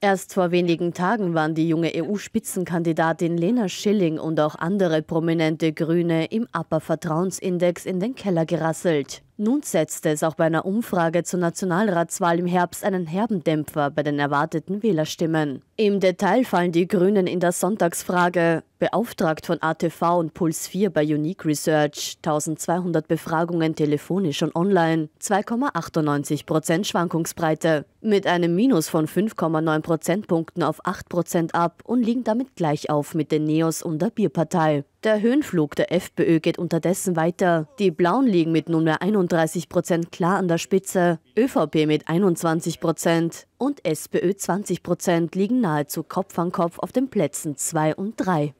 Erst vor wenigen Tagen waren die junge EU-Spitzenkandidatin Lena Schilling und auch andere prominente Grüne im Upper Vertrauensindex in den Keller gerasselt. Nun setzte es auch bei einer Umfrage zur Nationalratswahl im Herbst einen herben Dämpfer bei den erwarteten Wählerstimmen. Im Detail fallen die Grünen in der Sonntagsfrage, beauftragt von ATV und Puls 4 bei Unique Research, 1200 Befragungen telefonisch und online, 2,98 Prozent Schwankungsbreite, mit einem Minus von 5,9 Prozentpunkten auf 8 Prozent ab und liegen damit gleich auf mit den Neos und der Bierpartei. Der Höhenflug der FPÖ geht unterdessen weiter. Die Blauen liegen mit nunmehr 31 Prozent klar an der Spitze, ÖVP mit 21 Prozent und SPÖ 20 Prozent liegen nahezu Kopf an Kopf auf den Plätzen 2 und 3.